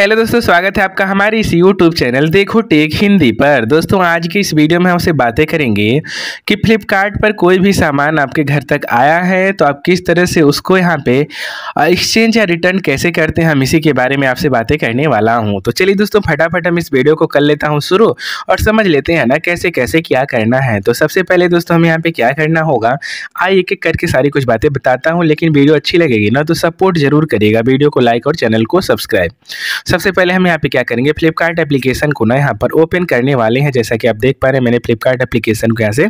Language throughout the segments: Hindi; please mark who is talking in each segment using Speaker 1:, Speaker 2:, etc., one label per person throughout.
Speaker 1: हेलो दोस्तों स्वागत है आपका हमारे इस यूट्यूब चैनल देखो टेक हिंदी पर दोस्तों आज की इस वीडियो में हमसे बातें करेंगे कि फ्लिपकार्ट पर कोई भी सामान आपके घर तक आया है तो आप किस तरह से उसको यहाँ पे एक्सचेंज या रिटर्न कैसे करते हैं हम इसी के बारे में आपसे बातें करने वाला हूँ तो चलिए दोस्तों फटाफट हम इस वीडियो को कर लेता हूँ शुरू और समझ लेते हैं ना कैसे कैसे क्या करना है तो सबसे पहले दोस्तों हमें यहाँ पर क्या करना होगा आई एक एक करके सारी कुछ बातें बताता हूँ लेकिन वीडियो अच्छी लगेगी ना तो सपोर्ट जरूर करिएगा वीडियो को लाइक और चैनल को सब्सक्राइब सबसे पहले हम यहाँ पे क्या करेंगे फ्लिपकार्ट एप्लीकेशन को ना यहाँ पर ओपन करने वाले हैं जैसा कि आप देख पा रहे हैं मैंने फ्लिपकार्ट एप्लीकेशन को यहाँ से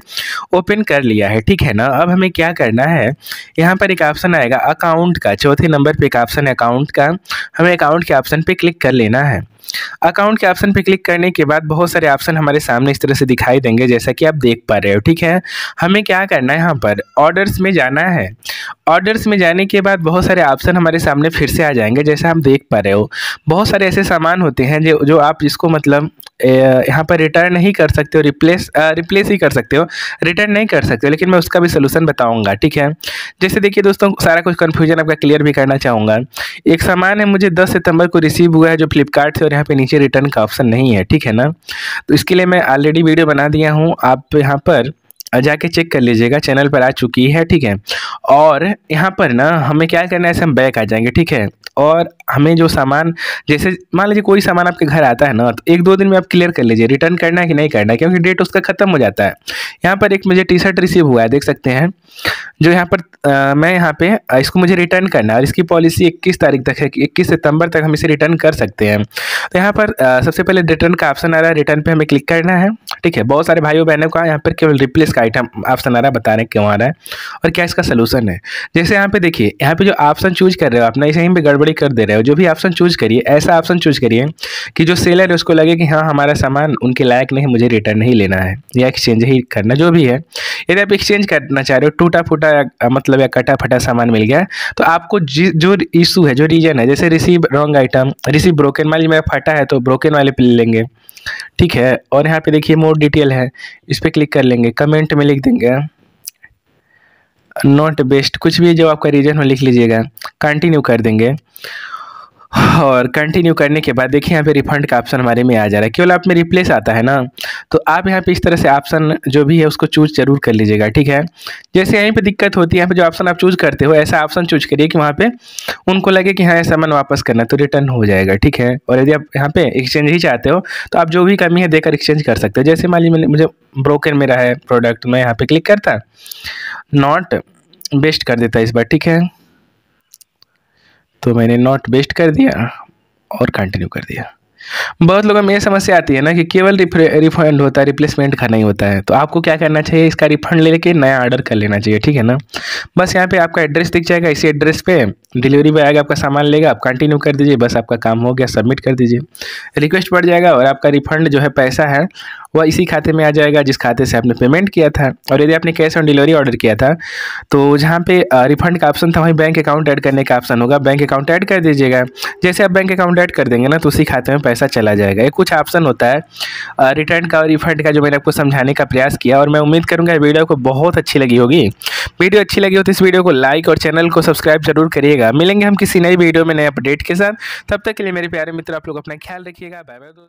Speaker 1: ओपन कर लिया है ठीक है ना अब हमें क्या करना है यहाँ पर एक ऑप्शन आएगा अकाउंट का चौथे नंबर पर एक ऑप्शन है अकाउंट का हमें अकाउंट के ऑप्शन पर क्लिक कर लेना है अकाउंट के ऑप्शन पर क्लिक करने के बाद बहुत सारे ऑप्शन हमारे सामने इस तरह से दिखाई देंगे जैसा कि आप देख पा रहे हो ठीक है हमें क्या करना है यहाँ पर ऑर्डर्स में जाना है ऑर्डर्स में जाने के बाद बहुत सारे ऑप्शन हमारे सामने फिर से आ जाएंगे जैसे हम देख पा रहे हो बहुत सारे ऐसे सामान होते हैं जो जो आप जिसको मतलब यहाँ पर रिटर्न नहीं कर सकते हो रिप्लेस रिप्लेस ही कर सकते हो रिटर्न नहीं कर सकते लेकिन मैं उसका भी सोल्यूसन बताऊँगा ठीक है जैसे देखिए दोस्तों सारा कुछ कन्फ्यूजन आपका क्लियर भी करना चाहूँगा एक सामान है मुझे दस सितंबर को रिसीव हुआ है जो फ्लिपकार्ट से और यहाँ पर नीचे रिटर्न का ऑप्शन नहीं है ठीक है ना तो इसके लिए मैं ऑलरेडी वीडियो बना दिया हूँ आप यहाँ पर जाके चेक कर लीजिएगा चैनल पर आ चुकी है ठीक है और यहाँ पर ना हमें क्या करना है ऐसे हम बैक आ जाएंगे ठीक है और हमें जो सामान जैसे मान लीजिए कोई सामान आपके घर आता है ना तो एक दो दिन में आप क्लियर कर लीजिए रिटर्न करना है कि नहीं करना है क्योंकि डेट उसका ख़त्म हो जाता है यहाँ पर एक मुझे टी शर्ट रिसीव हुआ है देख सकते हैं जो यहाँ पर आ, मैं यहाँ पे इसको मुझे रिटर्न करना है और इसकी पॉलिसी इक्कीस तारीख तक है कि इक्कीस सितंबर तक हम इसे रिटर्न कर सकते हैं तो यहाँ पर आ, सबसे पहले रिटर्न का ऑप्शन आ रहा है रिटर्न पर हमें क्लिक करना है ठीक है बहुत सारे भाइयों बहनों का यहाँ पर केवल रिप्लेस का आइटम ऑप्शन आ रहा है बता रहे हैं क्यों आ रहा है और क्या इसका सलूशन है जैसे यहाँ पे देखिए यहाँ पे जो ऑप्शन चूज कर रहे हो आप ना इसे पे गड़बड़ी कर दे रहे हो जो भी ऑप्शन चूज करिए ऐसा ऑप्शन चूज करिए कि जो सेलर है उसको लगे कि हाँ हमारा सामान उनके लायक नहीं मुझे रिटर्न नहीं लेना है या एक्सचेंज ही करना जो भी है यदि आप एक्सचेंज करना चाह रहे हो टूटा फूटा मतलब या कटा फटा सामान मिल गया तो आपको जो इशू है जो रीजन है जैसे receive wrong item receive broken मान लीजिए मेरा फटा है तो ब्रोकन वाले पे लेंगे ठीक है और यहाँ पे देखिए मोर डिटेल है इस पर क्लिक कर लेंगे कमेंट में लिख देंगे नॉट बेस्ट कुछ भी जो आपका रीज़न हो लिख लीजिएगा कंटिन्यू कर देंगे और कंटिन्यू करने के बाद देखिए यहाँ पे रिफंड का ऑप्शन हमारे में आ जा रहा है केवल आप में रिप्लेस आता है ना तो आप यहाँ पे इस तरह से ऑप्शन जो भी है उसको चूज जरूर कर लीजिएगा ठीक है जैसे यहीं पे दिक्कत होती है यहाँ पे जो ऑप्शन आप चूज करते हो ऐसा ऑप्शन चूज करिए कि वहाँ पे उनको लगे कि हाँ ऐसा सामान वापस करना तो रिटर्न हो जाएगा ठीक है और यदि आप यहाँ पे एक्सचेंज ही चाहते हो तो आप जो भी कमी है देकर एक्सचेंज कर सकते हो जैसे मान लीजिए मुझे ब्रोकर मेरा है प्रोडक्ट मैं यहाँ पर क्लिक करता नॉट बेस्ट कर देता इस बार ठीक है तो मैंने नॉट बेस्ट कर दिया और कंटिन्यू कर दिया बहुत लोगों में ये समस्या आती है ना कि केवल रिफंड होता है रिप्लेसमेंट का नहीं होता है तो आपको क्या करना चाहिए इसका रिफंड ले लेके नया ऑर्डर कर लेना चाहिए ठीक है ना बस यहाँ पे आपका एड्रेस दिख जाएगा इसी एड्रेस पे डिलीवरी बॉय आएगा आपका सामान लेगा आप कंटिन्यू कर दीजिए बस आपका काम हो गया सबमिट कर दीजिए रिक्वेस्ट बढ़ जाएगा और आपका रिफंड जो है पैसा है वह इसी खाते में आ जाएगा जिस खाते से आपने पेमेंट किया था और यदि आपने कैश ऑन डिलीवरी ऑर्डर किया था तो जहाँ पे रिफंड का ऑप्शन था वहीं बैंक अकाउंट ऐड करने का ऑप्शन होगा बैंक अकाउंट ऐड कर दीजिएगा जैसे आप बैंक अकाउंट ऐड कर देंगे ना तो उसी खाते में पैसा चला जाएगा ये कुछ ऑप्शन होता है रिटर्न का और रिफंड का जो मैंने आपको समझाने का प्रयास किया और मैं उम्मीद करूँगा वीडियो को बहुत अच्छी लगी होगी वीडियो अच्छी लगी हो तो इस वीडियो को लाइक और चैनल को सब्सक्राइब जरूर करिएगा रखिएगा मिलेंगे हम किसी नई वीडियो में नए अपडेट के साथ तब तक के लिए मेरे प्यारे मित्र आप लोग अपना ख्याल रखिएगा बाय बाय दोस्तों